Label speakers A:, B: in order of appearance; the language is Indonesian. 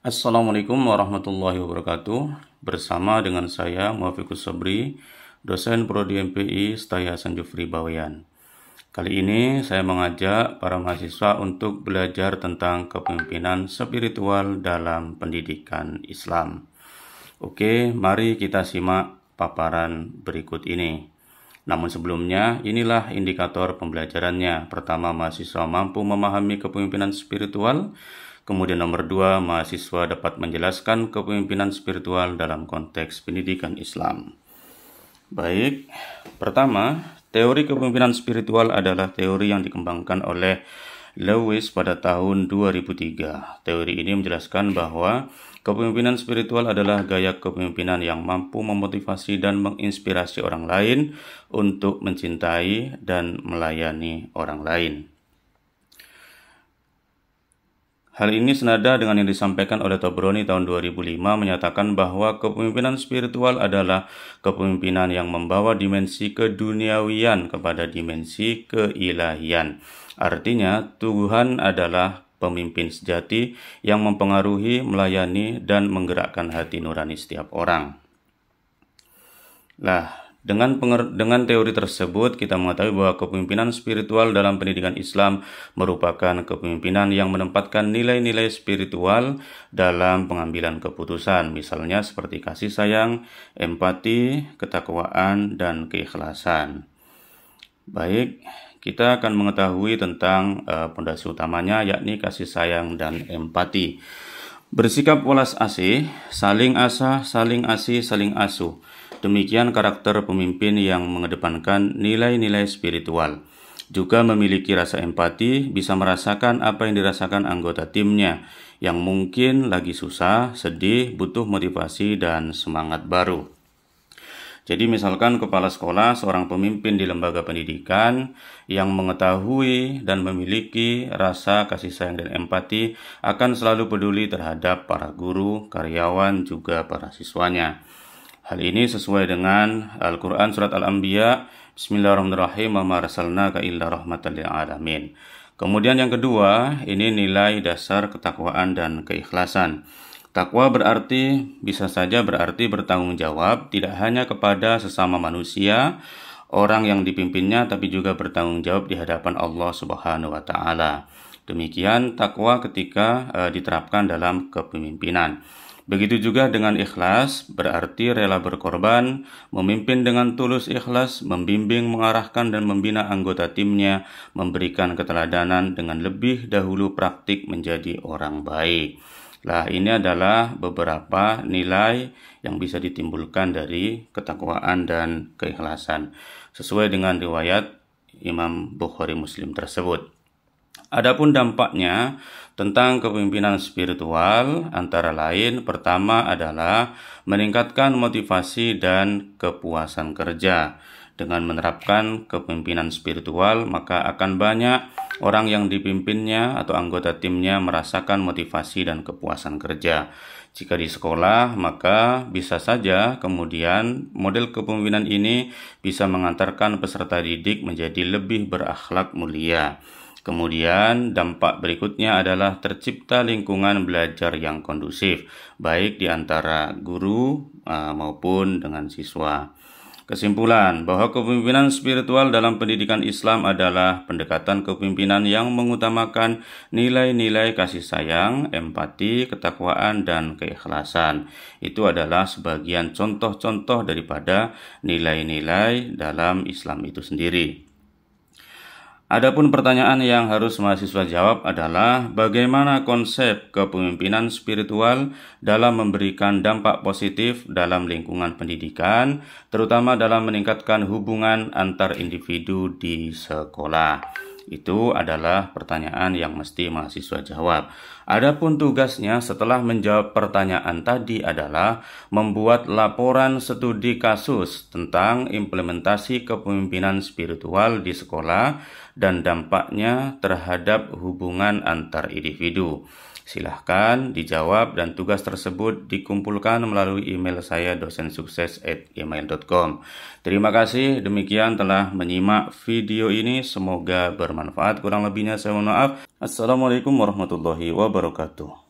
A: Assalamualaikum warahmatullahi wabarakatuh. Bersama dengan saya Muafikus Sabri, dosen prodi MPI Staya Jufri, Bawean. Kali ini saya mengajak para mahasiswa untuk belajar tentang kepemimpinan spiritual dalam pendidikan Islam. Oke, mari kita simak paparan berikut ini. Namun sebelumnya, inilah indikator pembelajarannya. Pertama, mahasiswa mampu memahami kepemimpinan spiritual. Kemudian nomor dua, mahasiswa dapat menjelaskan kepemimpinan spiritual dalam konteks pendidikan Islam. Baik, pertama, teori kepemimpinan spiritual adalah teori yang dikembangkan oleh Lewis pada tahun 2003. Teori ini menjelaskan bahwa kepemimpinan spiritual adalah gaya kepemimpinan yang mampu memotivasi dan menginspirasi orang lain untuk mencintai dan melayani orang lain. Hal ini senada dengan yang disampaikan oleh Tobroni tahun 2005 menyatakan bahwa kepemimpinan spiritual adalah kepemimpinan yang membawa dimensi keduniawian kepada dimensi keilahian. Artinya, Tuhan adalah pemimpin sejati yang mempengaruhi, melayani, dan menggerakkan hati nurani setiap orang. Lah, dengan, penger, dengan teori tersebut, kita mengetahui bahwa kepemimpinan spiritual dalam pendidikan Islam merupakan kepemimpinan yang menempatkan nilai-nilai spiritual dalam pengambilan keputusan, misalnya seperti kasih sayang, empati, ketakwaan, dan keikhlasan. Baik, kita akan mengetahui tentang eh, pondasi utamanya, yakni kasih sayang dan empati. Bersikap welas asih, saling asah, saling asih, saling asuh Demikian karakter pemimpin yang mengedepankan nilai-nilai spiritual. Juga memiliki rasa empati, bisa merasakan apa yang dirasakan anggota timnya yang mungkin lagi susah, sedih, butuh motivasi dan semangat baru. Jadi misalkan kepala sekolah seorang pemimpin di lembaga pendidikan yang mengetahui dan memiliki rasa kasih sayang dan empati akan selalu peduli terhadap para guru, karyawan, juga para siswanya. Hal ini sesuai dengan Al-Quran Surat Al-Anbiya Bismillahirrahmanirrahim Wa ka illa rahmatan lil alamin Kemudian yang kedua, ini nilai dasar ketakwaan dan keikhlasan. Takwa berarti bisa saja berarti bertanggung jawab tidak hanya kepada sesama manusia, orang yang dipimpinnya tapi juga bertanggung jawab di hadapan Allah Subhanahu wa taala. Demikian takwa ketika e, diterapkan dalam kepemimpinan. Begitu juga dengan ikhlas, berarti rela berkorban, memimpin dengan tulus ikhlas, membimbing, mengarahkan, dan membina anggota timnya, memberikan keteladanan dengan lebih dahulu praktik menjadi orang baik. Lah, ini adalah beberapa nilai yang bisa ditimbulkan dari ketakwaan dan keikhlasan, sesuai dengan riwayat Imam Bukhari Muslim tersebut. Adapun dampaknya tentang kepemimpinan spiritual antara lain pertama adalah meningkatkan motivasi dan kepuasan kerja. Dengan menerapkan kepemimpinan spiritual, maka akan banyak orang yang dipimpinnya atau anggota timnya merasakan motivasi dan kepuasan kerja. Jika di sekolah, maka bisa saja kemudian model kepemimpinan ini bisa mengantarkan peserta didik menjadi lebih berakhlak mulia. Kemudian dampak berikutnya adalah tercipta lingkungan belajar yang kondusif, baik di antara guru uh, maupun dengan siswa. Kesimpulan bahwa kepemimpinan spiritual dalam pendidikan Islam adalah pendekatan kepemimpinan yang mengutamakan nilai-nilai kasih sayang, empati, ketakwaan, dan keikhlasan. Itu adalah sebagian contoh-contoh daripada nilai-nilai dalam Islam itu sendiri. Adapun pertanyaan yang harus mahasiswa jawab adalah bagaimana konsep kepemimpinan spiritual dalam memberikan dampak positif dalam lingkungan pendidikan, terutama dalam meningkatkan hubungan antar individu di sekolah. Itu adalah pertanyaan yang mesti mahasiswa jawab. Adapun tugasnya setelah menjawab pertanyaan tadi adalah membuat laporan studi kasus tentang implementasi kepemimpinan spiritual di sekolah dan dampaknya terhadap hubungan antar individu. Silahkan dijawab dan tugas tersebut dikumpulkan melalui email saya dosen sukses at email.com. Terima kasih demikian telah menyimak video ini. Semoga ber bermanfaat. Kurang lebihnya saya mohon maaf. Assalamualaikum warahmatullahi wabarakatuh.